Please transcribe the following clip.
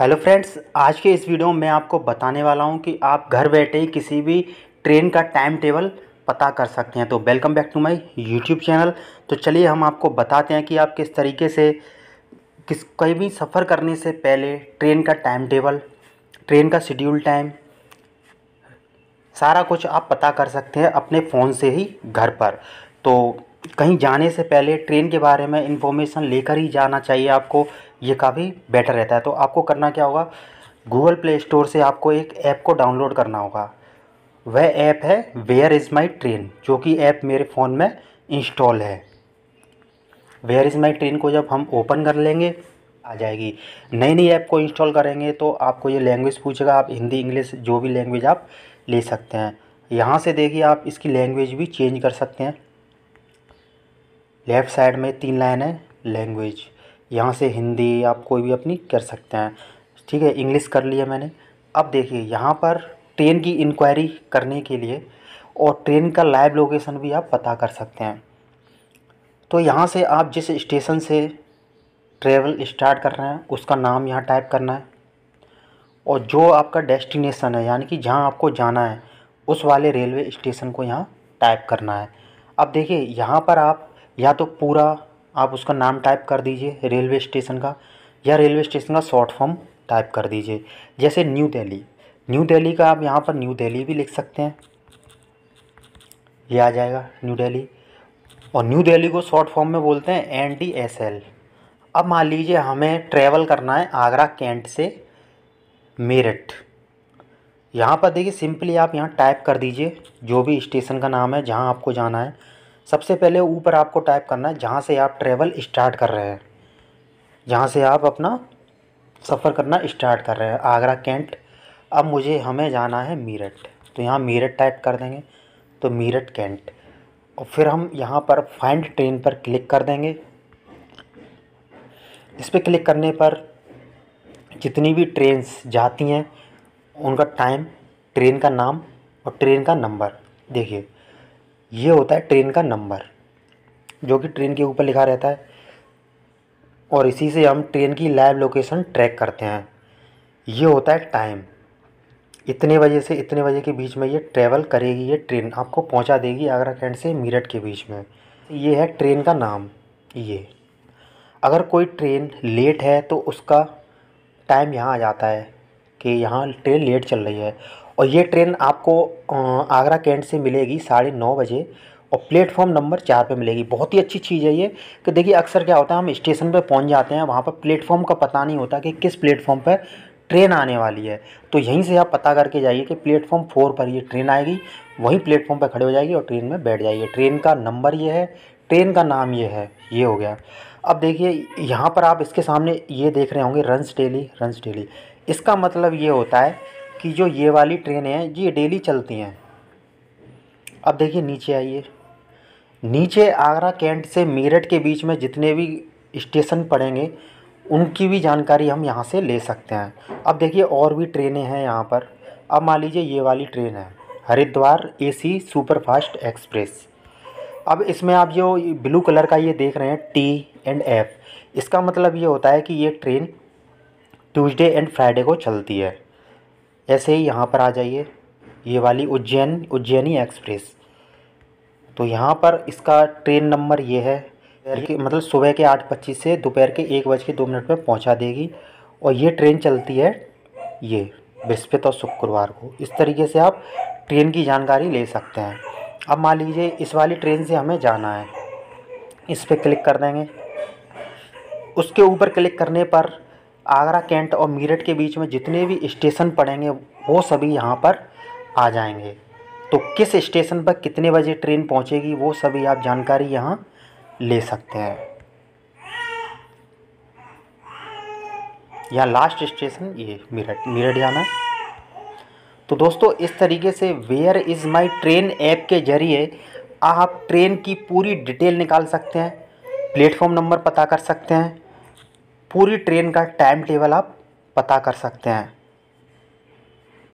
hello friends आज के इस वीडियो में आपको बताने वाला हूं कि आप घर बैठे ही किसी भी ट्रेन का टाइम टेबल पता कर सकते हैं तो welcome back to my YouTube channel तो चलिए हम आपको बताते हैं कि आप किस तरीके से किस कोई भी सफ़र करने से पहले ट्रेन का टाइम टेबल ट्रेन का शेड्यूल टाइम सारा कुछ आप पता कर सकते हैं अपने फ़ोन से ही घर पर तो कहीं जाने से पहले ट्रेन के बारे में इन्फॉर्मेशन लेकर ही जाना चाहिए आपको ये काफ़ी बेटर रहता है तो आपको करना क्या होगा गूगल प्ले स्टोर से आपको एक ऐप को डाउनलोड करना होगा वह ऐप है वेयर इज़ माई ट्रेन जो कि ऐप मेरे फ़ोन में इंस्टॉल है वेयर इज़ माई ट्रेन को जब हम ओपन कर लेंगे आ जाएगी नई नई ऐप को इंस्टॉल करेंगे तो आपको ये लैंग्वेज पूछेगा आप हिंदी इंग्लिश जो भी लैंग्वेज आप ले सकते हैं यहाँ से देखिए आप इसकी लैंग्वेज भी चेंज कर सकते हैं लेफ़्ट साइड में तीन लाइन है लैंग्वेज यहाँ से हिंदी आप कोई भी अपनी कर सकते हैं ठीक है इंग्लिश कर लिया मैंने अब देखिए यहाँ पर ट्रेन की इंक्वायरी करने के लिए और ट्रेन का लाइव लोकेशन भी आप पता कर सकते हैं तो यहाँ से आप जिस स्टेशन से ट्रेवल स्टार्ट कर रहे हैं उसका नाम यहाँ टाइप करना है और जो आपका डेस्टिनेशन है यानी कि जहाँ आपको जाना है उस वाले रेलवे स्टेशन को यहाँ टाइप करना है अब देखिए यहाँ पर आप या तो पूरा आप उसका नाम टाइप कर दीजिए रेलवे स्टेशन का या रेलवे स्टेशन का शॉर्ट फॉर्म टाइप कर दीजिए जैसे न्यू दिल्ली न्यू दिल्ली का आप यहाँ पर न्यू दिल्ली भी लिख सकते हैं ये आ जाएगा न्यू दिल्ली और न्यू दिल्ली को शॉर्ट फॉर्म में बोलते हैं एन डी एस एल अब मान लीजिए हमें ट्रैवल करना है आगरा कैंट से मेरठ यहाँ पर देखिए सिंपली आप यहाँ टाइप कर दीजिए जो भी स्टेशन का नाम है जहाँ आपको जाना है सबसे पहले ऊपर आपको टाइप करना है जहाँ से आप ट्रेवल स्टार्ट कर रहे हैं जहाँ से आप अपना सफ़र करना स्टार्ट कर रहे हैं आगरा कैंट अब मुझे हमें जाना है मीरठ तो यहाँ मीरठ टाइप कर देंगे तो मीरठ कैंट और फिर हम यहाँ पर फाइंड ट्रेन पर क्लिक कर देंगे इस पर क्लिक करने पर जितनी भी ट्रेन्स जाती हैं उनका टाइम ट्रेन का नाम और ट्रेन का नंबर देखिए ये होता है ट्रेन का नंबर जो कि ट्रेन के ऊपर लिखा रहता है और इसी से हम ट्रेन की लाइव लोकेशन ट्रैक करते हैं ये होता है टाइम इतने बजे से इतने बजे के बीच में ये ट्रैवल करेगी ये ट्रेन आपको पहुंचा देगी आगरा कैंट से मीरठ के बीच में ये है ट्रेन का नाम ये अगर कोई ट्रेन लेट है तो उसका टाइम यहाँ आ जाता है कि यहाँ ट्रेन लेट चल रही है और ये ट्रेन आपको आगरा कैंट से मिलेगी साढ़े नौ बजे और प्लेटफॉर्म नंबर चार पे मिलेगी बहुत ही अच्छी चीज़ है ये कि देखिए अक्सर क्या होता है हम स्टेशन पे पहुंच जाते हैं वहाँ पर प्लेटफॉर्म का पता नहीं होता कि किस प्लेटफॉर्म पर ट्रेन आने वाली है तो यहीं से आप पता करके जाइए कि प्लेटफॉर्म फोर पर ये ट्रेन आएगी वहीं प्लेटफॉर्म पर खड़े हो जाएगी और ट्रेन में बैठ जाइए ट्रेन का नंबर ये है ट्रेन का नाम ये है ये हो गया अब देखिए यहाँ पर आप इसके सामने ये देख रहे होंगे रंस डेली रंस डेली इसका मतलब ये होता है कि जो ये वाली ट्रेनें हैं ये डेली चलती हैं अब देखिए नीचे आइए नीचे आगरा कैंट से मेरठ के बीच में जितने भी स्टेशन पड़ेंगे उनकी भी जानकारी हम यहाँ से ले सकते हैं अब देखिए और भी ट्रेनें हैं यहाँ पर अब मान लीजिए ये वाली ट्रेन है हरिद्वार एसी सुपरफास्ट एक्सप्रेस अब इसमें आप जो ब्लू कलर का ये देख रहे हैं टी एंड एफ़ इसका मतलब ये होता है कि ये ट्रेन ट्यूसडे एंड फ्राइडे को चलती है ऐसे ही यहाँ पर आ जाइए ये वाली उज्जैन उज्जैनी एक्सप्रेस तो यहाँ पर इसका ट्रेन नंबर ये है कि मतलब सुबह के आठ पच्चीस से दोपहर के एक बज के दो मिनट पर पहुँचा देगी और ये ट्रेन चलती है ये बृहस्पति और शुक्रवार को इस तरीके से आप ट्रेन की जानकारी ले सकते हैं अब मान लीजिए इस वाली ट्रेन से हमें जाना है इस पर क्लिक कर देंगे उसके ऊपर क्लिक करने पर आगरा कैंट और मीरठ के बीच में जितने भी स्टेशन पड़ेंगे वो सभी यहाँ पर आ जाएंगे तो किस स्टेशन पर कितने बजे ट्रेन पहुँचेगी वो सभी आप जानकारी यहाँ ले सकते हैं यहाँ लास्ट स्टेशन ये मीरठ मेरठ जाना है तो दोस्तों इस तरीके से where is my train app के ज़रिए आप ट्रेन की पूरी डिटेल निकाल सकते हैं प्लेटफॉर्म नंबर पता कर सकते हैं पूरी ट्रेन का टाइम टेबल आप पता कर सकते हैं